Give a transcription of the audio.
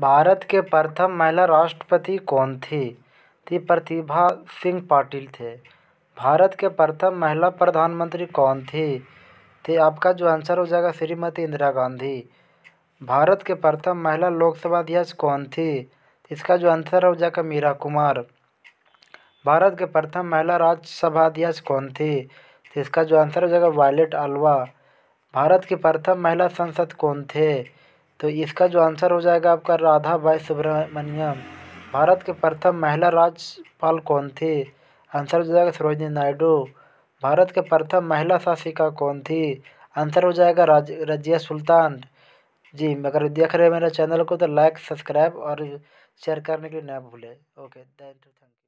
भारत के प्रथम महिला राष्ट्रपति कौन थी थी प्रतिभा सिंह पाटिल थे भारत के प्रथम महिला प्रधानमंत्री कौन थी थे आपका जो आंसर हो जाएगा श्रीमती इंदिरा गांधी भारत के प्रथम महिला लोकसभा अध्यक्ष कौन थी इसका जो आंसर हो जाएगा मीरा कुमार भारत के प्रथम महिला राज्यसभा अध्यक्ष कौन थी इसका जो आंसर हो जाएगा वायलेट अलवा भारत की प्रथम महिला संसद कौन थे तो इसका जो आंसर हो जाएगा आपका राधा बाई सुब्रमण्यम भारत के प्रथम महिला राज्यपाल कौन थे आंसर हो जाएगा सरोजनी नायडू भारत के प्रथम महिला शासिका कौन थी आंसर हो जाएगा राज रजिया सुल्तान जी अगर देख रहे हैं मेरे चैनल को तो लाइक सब्सक्राइब और शेयर करने के लिए ना भूलें ओके थैंक यू